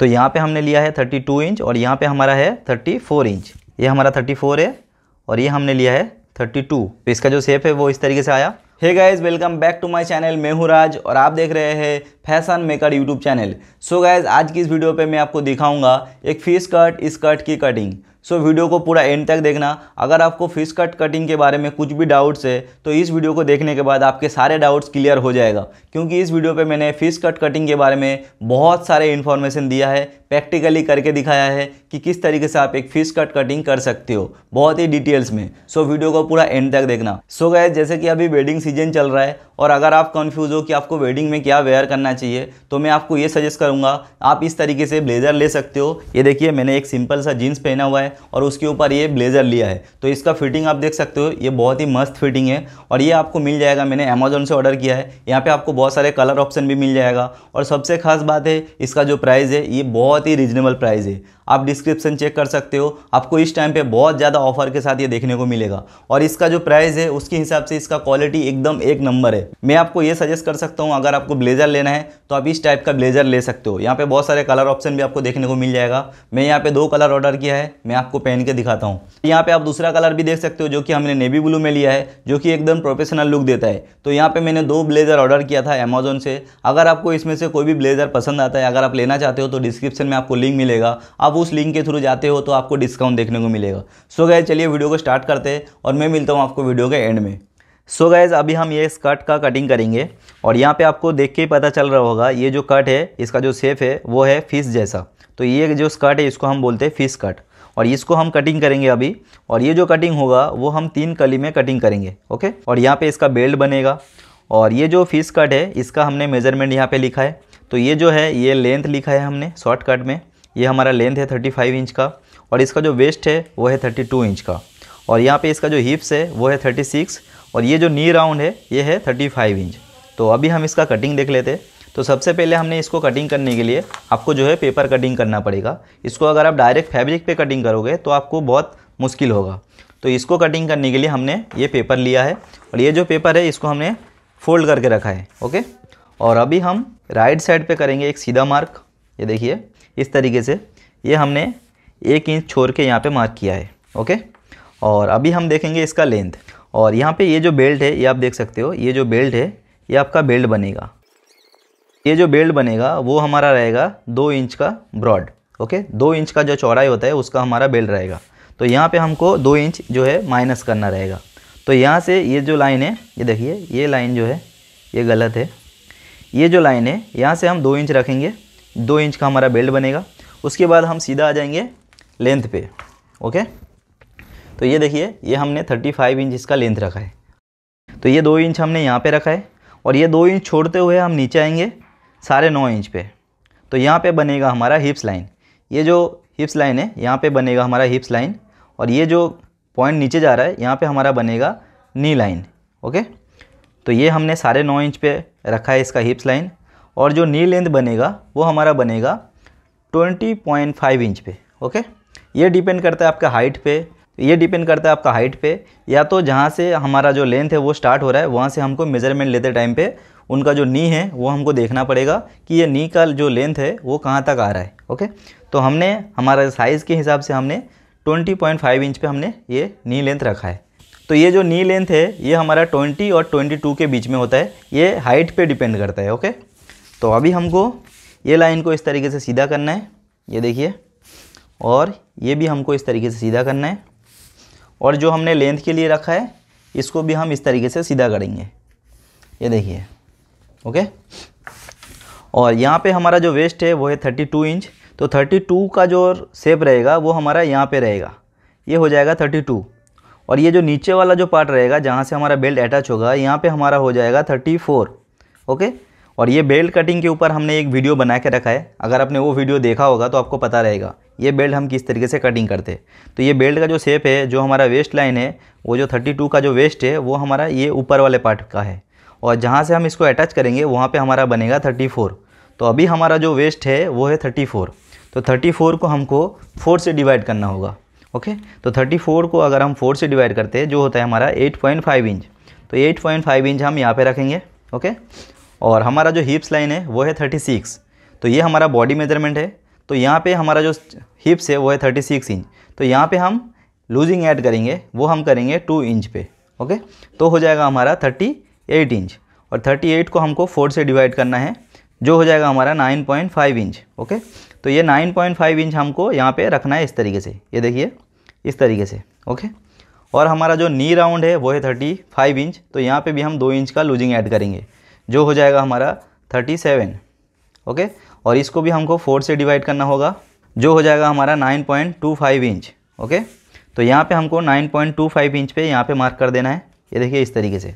तो यहाँ पे हमने लिया है 32 इंच और यहाँ पे हमारा है 34 इंच ये हमारा 34 है और ये हमने लिया है 32 तो इसका जो सेप है वो इस तरीके से आया hey guys welcome back to my channel मैं हूँ राज और आप देख रहे हैं fashion maker YouTube channel so guys आज की इस वीडियो पे मैं आपको दिखाऊंगा एक फीस कट इस कट की कटिंग सो वीडियो को पूरा एंड तक देखना अगर आपको फिश कट कटिंग के बारे में कुछ भी डाउट्स है तो इस वीडियो को देखने के बाद आपके सारे डाउट्स क्लियर हो जाएगा क्योंकि इस वीडियो पे मैंने फिश कट कटिंग के बारे में बहुत सारे इन्फॉर्मेशन दिया है प्रैक्टिकली करके दिखाया है कि किस तरीके से आप एक फिश कट कटिंग कर सकते हो बहुत ही डिटेल्स में सो so, वीडियो को पूरा एंड तक देखना सो so, गए जैसे कि अभी वेडिंग सीजन चल रहा है और अगर आप कन्फ्यूज हो कि आपको वेडिंग में क्या वेयर करना चाहिए तो मैं आपको ये सजेस्ट करूँगा आप इस तरीके से ब्लेज़र ले सकते हो ये देखिए मैंने एक सिंपल सा जीन्स पहना हुआ है और उसके ऊपर ये ब्लेज़र लिया है तो इसका फिटिंग आप देख सकते हो ये बहुत ही मस्त फिटिंग है और ये आपको मिल जाएगा मैंने अमेजोन से ऑर्डर किया है यहाँ पर आपको बहुत सारे कलर ऑप्शन भी मिल जाएगा और सबसे खास बात है इसका जो प्राइस है ये बहुत बहुत ही रीजनेबल प्राइस है आप डिस्क्रिप्शन चेक कर सकते हो आपको इस टाइम पे बहुत ज़्यादा ऑफर के साथ ये देखने को मिलेगा और इसका जो प्राइस है उसके हिसाब से इसका क्वालिटी एकदम एक नंबर है मैं आपको ये सजेस्ट कर सकता हूँ अगर आपको ब्लेजर लेना है तो आप इस टाइप का ब्लेजर ले सकते हो यहाँ पर बहुत सारे कलर ऑप्शन भी आपको देखने को मिल जाएगा मैं यहाँ पर दो कलर ऑर्डर किया है मैं आपको पहन के दिखाता हूँ यहाँ पर आप दूसरा कलर भी देख सकते हो जो कि हमने नेवी ब्लू में लिया है जो कि एकदम प्रोफेशनल लुक देता है तो यहाँ पर मैंने दो ब्लेजर ऑर्डर किया था अमेजोन से अगर आपको इसमें से कोई भी ब्लेजर पसंद आता है अगर आप लेना चाहते हो तो डिस्क्रिप्शन में आपको लिंक मिलेगा आप आप उस लिंक के थ्रू जाते हो तो आपको डिस्काउंट देखने को मिलेगा सो so गए चलिए वीडियो को स्टार्ट करते हैं और मैं मिलता हूँ आपको वीडियो के एंड में सो so गैज अभी हम ये स्कर्ट का कटिंग करेंगे और यहाँ पे आपको देख के ही पता चल रहा होगा ये जो कट है इसका जो सेप है वो है फिश जैसा तो ये जो स्कर्ट है इसको हम बोलते हैं फिश कट और इसको हम कटिंग करेंगे अभी और ये जो कटिंग होगा वो हम तीन कली में कटिंग करेंगे ओके और यहाँ पे इसका बेल्ट बनेगा और ये जो फिश कट है इसका हमने मेजरमेंट यहाँ पर लिखा है तो ये जो है ये लेंथ लिखा है हमने शॉर्ट कट में ये हमारा लेंथ है 35 इंच का और इसका जो वेस्ट है वो है 32 इंच का और यहाँ पे इसका जो हिप्स है वो है 36 और ये जो नी राउंड है ये है 35 इंच तो अभी हम इसका कटिंग देख लेते तो सबसे पहले हमने इसको कटिंग करने के लिए आपको जो है पेपर कटिंग करना पड़ेगा इसको अगर आप डायरेक्ट फैब्रिक पे कटिंग करोगे तो आपको बहुत मुश्किल होगा तो इसको कटिंग करने के लिए हमने ये पेपर लिया है और ये जो पेपर है इसको हमने फोल्ड करके रखा है ओके और अभी हम राइट साइड पे करेंगे एक सीधा मार्क ये देखिए इस तरीके से ये हमने एक इंच छोड़ के यहाँ पे मार्क किया है ओके और अभी हम देखेंगे इसका लेंथ और यहाँ पे ये जो बेल्ट है ये आप देख सकते हो ये जो बेल्ट है ये आपका बेल्ट बनेगा ये जो बेल्ट बनेगा वो हमारा रहेगा दो इंच का ब्रॉड ओके दो इंच का जो चौड़ाई होता है उसका हमारा बेल्ट रहेगा तो यहाँ पर हमको दो इंच जो है माइनस करना रहेगा तो यहाँ से ये जो लाइन है ये देखिए ये लाइन जो है ये गलत है ये जो लाइन है यहाँ से हम दो इंच रखेंगे दो इंच का हमारा बेल्ट बनेगा उसके बाद हम सीधा आ जाएंगे लेंथ पे ओके तो ये देखिए ये हमने थर्टी फाइव इंच इसका लेंथ रखा है तो ये दो इंच हमने यहाँ पे रखा है और ये दो इंच छोड़ते हुए हम नीचे आएंगे साढ़े नौ इंच पे तो यहाँ पे बनेगा हमारा हिप्स लाइन ये जो हिप्स लाइन है यहाँ पे बनेगा हमारा हिप्स लाइन और ये जो पॉइंट नीचे जा रहा है यहाँ पे हमारा बनेगा नी लाइन ओके तो ये हमने साढ़े नौ इंच पे रखा है इसका हिप्स लाइन और जो नी लेंथ बनेगा वो हमारा बनेगा 20.5 इंच पे ओके ये डिपेंड करता है आपका हाइट पे ये डिपेंड करता है आपका हाइट पे या तो जहाँ से हमारा जो लेंथ है वो स्टार्ट हो रहा है वहाँ से हमको मेजरमेंट लेते टाइम पे उनका जो नी है वो हमको देखना पड़ेगा कि ये नी का जो लेंथ है वो कहाँ तक आ रहा है ओके तो हमने हमारा साइज़ के हिसाब से हमने 20.5 इंच पे हमने ये नी लेंथ रखा है तो ये जो नी लेंथ है ये हमारा 20 और 22 के बीच में होता है ये हाइट पे डिपेंड करता है ओके तो अभी हमको ये लाइन को इस तरीके से सीधा करना है ये देखिए और ये भी हमको इस तरीके से सीधा करना है और जो हमने लेंथ के लिए रखा है इसको भी हम इस तरीके से सीधा करेंगे ये देखिए ओके और यहाँ पे हमारा जो वेस्ट है वो है थर्टी टू इंच तो थर्टी टू का जो सेप रहेगा वो हमारा यहाँ पे रहेगा ये हो जाएगा थर्टी टू और ये जो नीचे वाला जो पार्ट रहेगा जहाँ से हमारा बेल्ट अटैच होगा यहाँ पे हमारा हो जाएगा थर्टी फोर ओके और ये बेल्ट कटिंग के ऊपर हमने एक वीडियो बना के रखा है अगर आपने वो वीडियो देखा होगा तो आपको पता रहेगा ये बेल्ट हम किस तरीके से कटिंग करते तो ये बेल्ट का जो शेप है जो हमारा वेस्ट लाइन है वो जो 32 का जो वेस्ट है वो हमारा ये ऊपर वाले पार्ट का है और जहाँ से हम इसको अटैच करेंगे वहाँ पर हमारा बनेगा थर्टी तो अभी हमारा जो वेस्ट है वो है थर्टी तो थर्टी को हमको फोर से डिवाइड करना होगा ओके तो 34 को अगर हम फोर से डिवाइड करते हैं जो होता है हमारा 8.5 इंच तो 8.5 इंच हम यहाँ पे रखेंगे ओके और हमारा जो हिप्स लाइन है वो है थर्टी सिक्स तो ये हमारा बॉडी मेजरमेंट है तो यहाँ पे हमारा जो हिप्स है वो है थर्टी सिक्स इंच तो यहाँ पे हम लूजिंग ऐड करेंगे वो हम करेंगे टू इंच पे ओके तो हो जाएगा हमारा थर्टी एट इंच और थर्टी एट को हमको फोर से डिवाइड करना है जो हो जाएगा हमारा nine point five inch okay तो ये नाइन पॉइंट फाइव इंच हमको यहाँ पर रखना है इस तरीके से ये देखिए इस तरीके से ओके और हमारा जो नी राउंड है वो है थर्टी फाइव इंच तो यहाँ पर भी हम दो इंच का लूजिंग ऐड करेंगे जो हो जाएगा हमारा थर्टी सेवन ओके और इसको भी हमको फोर से डिवाइड करना होगा जो हो जाएगा हमारा nine point two five inch okay तो यहाँ पे हमको nine point two five inch पे यहाँ पे मार्क कर देना है ये देखिए इस तरीके से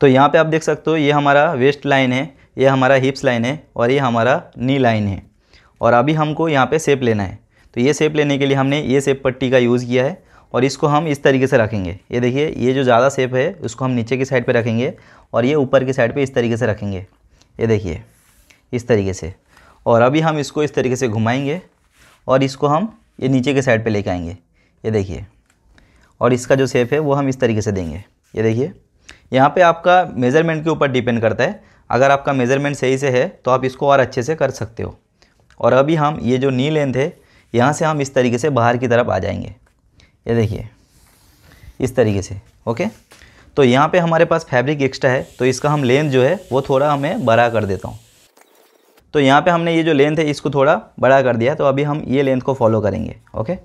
तो यहाँ पे आप देख सकते हो ये हमारा वेस्ट लाइन है ये हमारा हिप्स लाइन है और ये हमारा नी लाइन है और अभी हमको यहाँ पे सेप लेना है तो ये सेप लेने के लिए हमने ये सेप पट्टी का यूज़ किया है और इसको हम इस तरीके से रखेंगे ये देखिए ये जो ज़्यादा सेप है उसको हम नीचे की साइड पे रखेंगे और ये ऊपर की साइड पे इस तरीके से रखेंगे ये देखिए इस तरीके से और अभी हम इसको इस तरीके से घुमाएंगे और इसको हम ये नीचे के साइड पे लेके आएंगे ये देखिए और इसका जो सेप है वो हम इस तरीके से देंगे ये देखिए यहाँ पे आपका मेज़रमेंट के ऊपर डिपेंड करता है अगर आपका मेज़रमेंट सही से है तो आप इसको और अच्छे से कर सकते हो और अभी हम ये जो नी लेंथ है यहाँ से हम इस तरीके से बाहर की तरफ आ जाएंगे ये देखिए इस तरीके से ओके तो यहाँ पे हमारे पास फैब्रिक एक्स्ट्रा है तो इसका हम लेंथ जो है वो थोड़ा हमें बड़ा कर देता हूँ तो यहाँ पे हमने ये जो लेंथ है इसको थोड़ा बड़ा कर दिया तो अभी हम ये लेंथ को फॉलो करेंगे ओके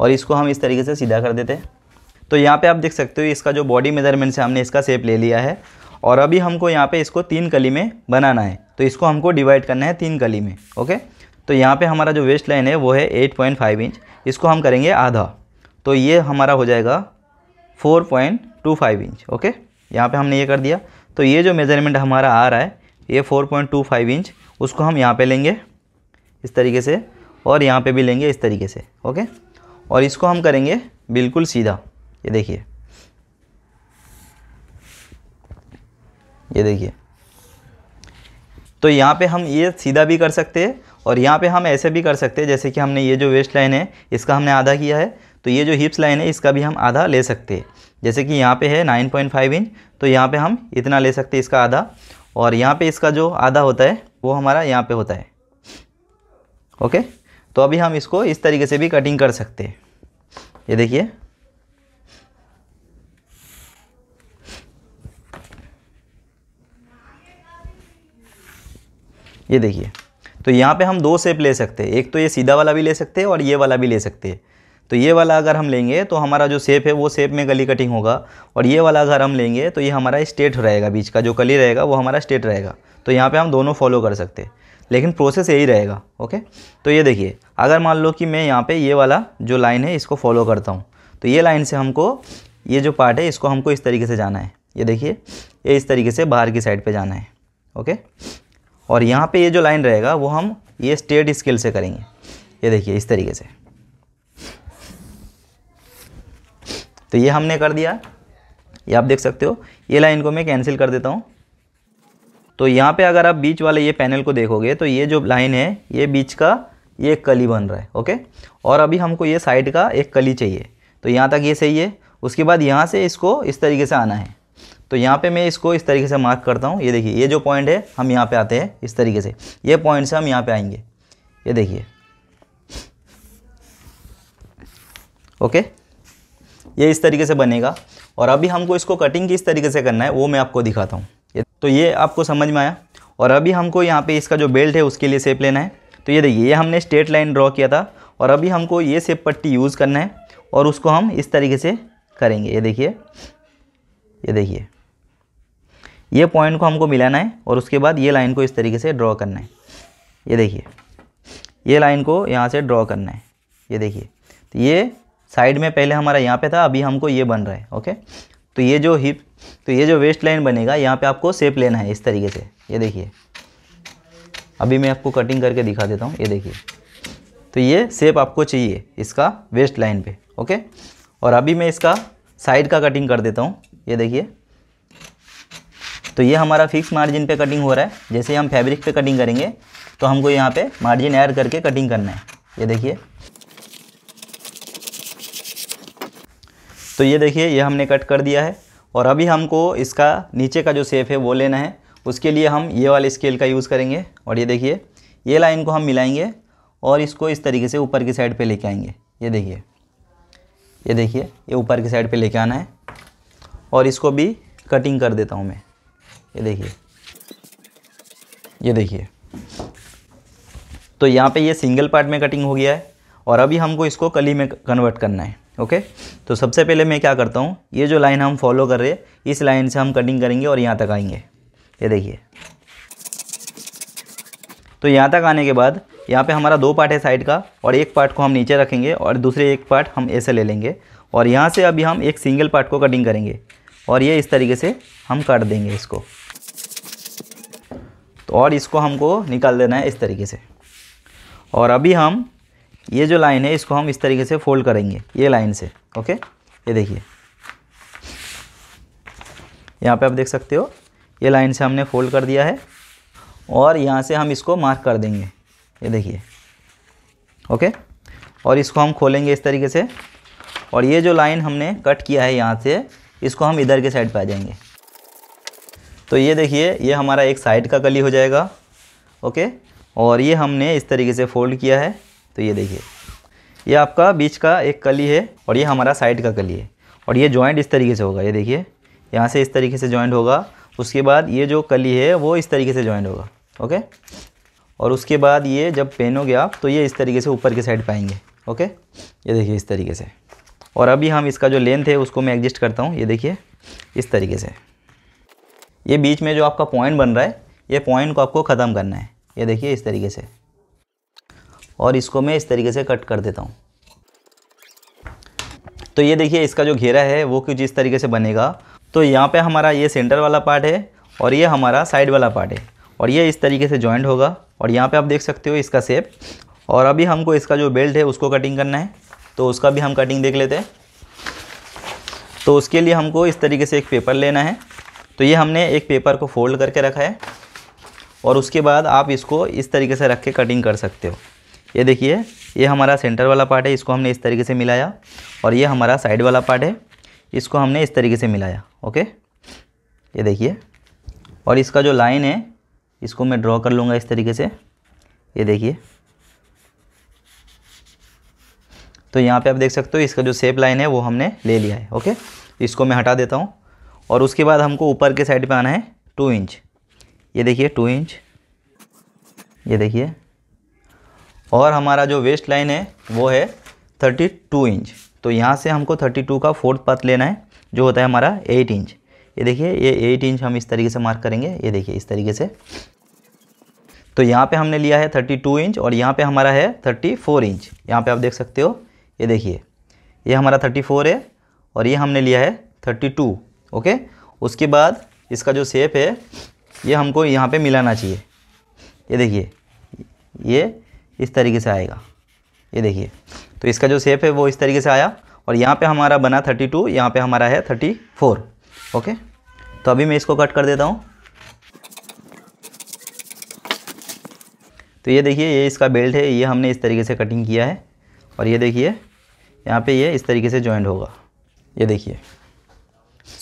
और इसको हम इस तरीके से सीधा कर देते हैं तो यहाँ पर आप देख सकते हो इसका जो बॉडी मेजरमेंट से हमने इसका सेप ले लिया है और अभी हमको यहाँ पर इसको तीन कली में बनाना है तो इसको हमको डिवाइड करना है तीन कली में ओके तो यहाँ पे हमारा जो वेस्ट लाइन है वो है 8.5 इंच इसको हम करेंगे आधा तो ये हमारा हो जाएगा 4.25 इंच ओके यहाँ पे हमने ये कर दिया तो ये जो मेज़रमेंट हमारा आ रहा है ये 4.25 इंच उसको हम यहाँ पे लेंगे इस तरीके से और यहाँ पे भी लेंगे इस तरीके से ओके और इसको हम करेंगे बिल्कुल सीधा ये देखिए ये देखिए तो यहाँ पे हम ये सीधा भी कर सकते हैं और यहाँ पे हम ऐसे भी कर सकते हैं जैसे कि हमने ये जो वेस्ट लाइन है इसका हमने आधा किया है तो ये जो हिप्स लाइन है इसका भी हम आधा ले सकते हैं जैसे कि यहाँ पे है 9.5 इंच तो यहाँ पे हम इतना ले सकते हैं इसका आधा और यहाँ पे इसका जो आधा होता है वो हमारा यहाँ पे होता है ओके तो अभी हम इसको इस तरीके से भी कटिंग कर सकते हैं ये देखिए ये देखिए तो यहाँ पे हम दो शेप ले सकते हैं एक तो ये सीधा वाला भी ले सकते हैं और ये वाला भी ले सकते हैं तो ये वाला अगर हम लेंगे तो हमारा जो सेप है वो सेप में गली कटिंग होगा और ये वाला अगर हम लेंगे तो ये हमारा स्टेट रहेगा बीच का जो कली रहेगा वो हमारा स्टेट रहेगा तो यहाँ पे हम दोनों फॉलो कर सकते हैं लेकिन प्रोसेस यही रहेगा ओके तो ये देखिए अगर मान लो कि मैं यहाँ पे ये वाला जो लाइन है इसको फॉलो करता हूँ तो ये लाइन से हमको ये जो पार्ट है इसको हमको इस तरीके से जाना है ये देखिए ये इस तरीके से बाहर की साइड पर जाना है ओके और यहाँ पर ये जो लाइन रहेगा वो हम ये स्टेट स्केल से करेंगे ये देखिए इस तरीके से तो ये हमने कर दिया ये आप देख सकते हो ये लाइन को मैं कैंसिल कर देता हूँ तो यहाँ पे अगर आप बीच वाले ये पैनल को देखोगे तो ये जो लाइन है ये बीच का ये एक कली बन रहा है ओके और अभी हमको ये साइड का एक कली चाहिए तो यहाँ तक ये सही है उसके बाद यहाँ से इसको इस तरीके से आना है तो यहाँ पे मैं इसको इस तरीके से मार्क करता हूँ ये देखिए ये जो पॉइंट है हम यहाँ पे आते हैं इस तरीके से ये पॉइंट से हम यहाँ पे आएंगे ये देखिए ओके ये इस तरीके से बनेगा और अभी हमको इसको कटिंग किस तरीके से करना है वो मैं आपको दिखाता हूँ तो ये आपको समझ में आया और अभी हमको यहाँ पे इसका जो बेल्ट है उसके लिए सेप लेना है तो ये देखिए ये हमने स्ट्रेट लाइन ड्रॉ किया था और अभी हमको ये सेप पट्टी यूज़ करना है और उसको हम इस तरीके से करेंगे ये देखिए ये देखिए ये पॉइंट को हमको मिलाना है और उसके बाद ये लाइन को इस तरीके से ड्रॉ करना है ये देखिए ये लाइन को यहाँ से ड्रॉ करना है ये देखिए तो ये साइड में पहले हमारा यहाँ पे था अभी हमको ये बन रहा है ओके तो ये जो हिप तो ये जो वेस्ट लाइन बनेगा यहाँ पे आपको सेप लेना है इस तरीके से ये देखिए अभी मैं आपको कटिंग करके दिखा देता हूँ ये देखिए तो ये सेप आपको चाहिए इसका वेस्ट लाइन पर ओके और अभी मैं इसका साइड का कटिंग कर देता हूँ ये देखिए तो ये हमारा फिक्स मार्जिन पे कटिंग हो रहा है जैसे हम फैब्रिक पे कटिंग करेंगे तो हमको यहाँ पे मार्जिन ऐड करके कटिंग करना है ये देखिए तो ये देखिए ये हमने कट कर दिया है और अभी हमको इसका नीचे का जो सेफ है वो लेना है उसके लिए हम ये वाले स्केल का यूज़ करेंगे और ये देखिए ये लाइन को हम मिलाएंगे और इसको इस तरीके से ऊपर की साइड पे लेके आएंगे ये देखिए ये देखिए ये ऊपर की साइड पे लेके आना है और इसको भी कटिंग कर देता हूँ मैं ये देखिए ये देखिए तो यहाँ पे ये सिंगल पार्ट में कटिंग हो गया है और अभी हमको इसको कली में कन्वर्ट करना है ओके तो सबसे पहले मैं क्या करता हूँ ये जो लाइन हम फॉलो कर रहे हैं इस लाइन से हम कटिंग करेंगे और यहाँ तक आएंगे ये देखिए तो यहाँ तक आने के बाद यहाँ पे हमारा दो पार्ट है साइड का और एक पार्ट को हम नीचे रखेंगे और दूसरे एक पार्ट हम ऐसे ले लेंगे और यहाँ से अभी हम एक सिंगल पार्ट को कटिंग करेंगे और ये इस तरीके से हम काट देंगे इसको तो और इसको हमको निकाल देना है इस तरीके से और अभी हम ये जो लाइन है इसको हम इस तरीके से फोल्ड करेंगे ये लाइन से ओके ये देखिए यहाँ पे आप देख सकते हो ये लाइन से हमने फोल्ड कर दिया है और यहाँ से हम इसको मार्क कर देंगे ये देखिए ओके और इसको हम खोलेंगे इस तरीके से और ये जो लाइन हमने कट किया है यहाँ से इसको हम इधर के साइड पर आ जाएंगे तो ये देखिए ये हमारा एक साइड का गली हो जाएगा ओके और ये हमने इस तरीके से फोल्ड किया है तो ये देखिए ये आपका बीच का एक कली है और ये हमारा साइड का कली है और ये जॉइंट इस तरीके से होगा ये देखिए यहाँ से इस तरीके से जॉइंट होगा उसके बाद ये जो कली है वो इस तरीके से जॉइंट होगा ओके और उसके बाद ये जब पहनोगे आप तो ये इस तरीके से ऊपर की साइड पाएंगे ओके ये देखिए इस तरीके से और अभी हम इसका जो लेंथ है उसको मैं एडजस्ट करता हूँ ये देखिए इस तरीके से ये बीच में जो आपका पॉइंट बन रहा है ये पॉइंट को आपको ख़त्म करना है ये देखिए इस तरीके से और इसको मैं इस तरीके से कट कर देता हूँ तो ये देखिए इसका जो घेरा है वो कुछ इस तरीके से बनेगा तो यहाँ पे हमारा ये सेंटर वाला पार्ट है और ये हमारा साइड वाला पार्ट है और ये इस तरीके से जॉइंट होगा और यहाँ पे आप देख सकते हो इसका सेप और अभी हमको इसका जो बेल्ट है उसको कटिंग करना है तो उसका भी हम कटिंग देख लेते हैं तो उसके लिए हमको इस तरीके से एक पेपर लेना है तो ये हमने एक पेपर को फोल्ड करके रखा है और उसके बाद आप इसको इस तरीके से रख के कटिंग कर सकते हो ये देखिए ये हमारा सेंटर वाला पार्ट है इसको हमने इस तरीके से मिलाया और ये हमारा साइड वाला पार्ट है इसको हमने इस तरीके से मिलाया ओके ये देखिए और इसका जो लाइन है इसको मैं ड्रॉ कर लूँगा इस तरीके से ये देखिए तो यहाँ पे आप देख सकते हो इसका जो सेप लाइन है वो हमने ले लिया है ओके इसको मैं हटा देता हूँ और उसके बाद हमको ऊपर के साइड पे आना है टू इंच ये देखिए टू इंच ये देखिए और हमारा जो वेस्ट लाइन है वो है 32 इंच तो यहाँ से हमको 32 का फोर्थ पाथ लेना है जो होता है हमारा 8 इंच ये देखिए ये 8 इंच हम इस तरीके से मार्क करेंगे ये देखिए इस तरीके से तो यहाँ पे हमने लिया है 32 इंच और यहाँ पे हमारा है 34 इंच यहाँ पे आप देख सकते हो ये देखिए ये हमारा 34 है और ये हमने लिया है टू ओके उसके बाद इसका जो शेप है ये हमको यहाँ पर मिलाना चाहिए ये देखिए ये इस तरीके से आएगा ये देखिए तो इसका जो सेप है वो इस तरीके से आया और यहाँ पे हमारा बना 32 टू यहाँ पर हमारा है 34 ओके तो अभी मैं इसको कट कर देता हूँ तो ये देखिए ये इसका बेल्ट है ये हमने इस तरीके से कटिंग किया है और ये देखिए यहाँ पे ये इस तरीके से जॉइंट होगा ये देखिए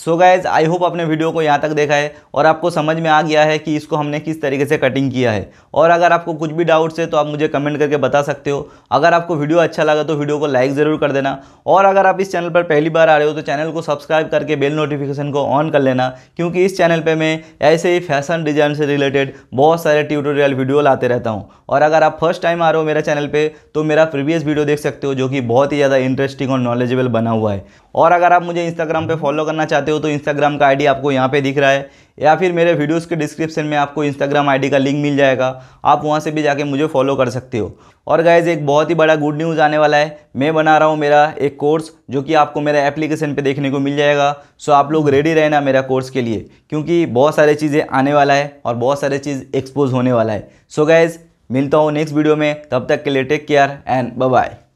सो गाइज आई होप आपने वीडियो को यहाँ तक देखा है और आपको समझ में आ गया है कि इसको हमने किस तरीके से कटिंग किया है और अगर आपको कुछ भी डाउट्स है तो आप मुझे कमेंट करके बता सकते हो अगर आपको वीडियो अच्छा लगा तो वीडियो को लाइक ज़रूर कर देना और अगर आप इस चैनल पर पहली बार आ रहे हो तो चैनल को सब्सक्राइब करके बेल नोटिफिकेशन को ऑन कर लेना क्योंकि इस चैनल पर मैं ऐसे ही फैशन डिजाइन से रिलेटेड बहुत सारे ट्यूटोरियल वीडियो लाते रहता हूँ और अगर आप फर्स्ट टाइम आ रहे हो मेरे चैनल पर तो मेरा प्रीवियस वीडियो देख सकते हो जो कि बहुत ही ज़्यादा इंटरेस्टिंग और नॉलेजेबल बना हुआ है और अगर आप मुझे इंस्टाग्राम पर फॉलो करना चाहते हो हो तो इंस्टाग्राम का आईडी आपको यहाँ पे दिख रहा है या फिर मेरे वीडियोस के डिस्क्रिप्शन में आपको इंस्टाग्राम आईडी का लिंक मिल जाएगा आप वहाँ से भी जाके मुझे फॉलो कर सकते हो और गाइज एक बहुत ही बड़ा गुड न्यूज़ आने वाला है मैं बना रहा हूँ मेरा एक कोर्स जो कि आपको मेरा एप्लीकेशन पे देखने को मिल जाएगा सो आप लोग रेडी रहना मेरा कोर्स के लिए क्योंकि बहुत सारे चीज़ें आने वाला है और बहुत सारे चीज़ एक्सपोज होने वाला है सो गाइज़ मिलता हूँ नेक्स्ट वीडियो में तब तक के लिए टेक केयर एंड बाय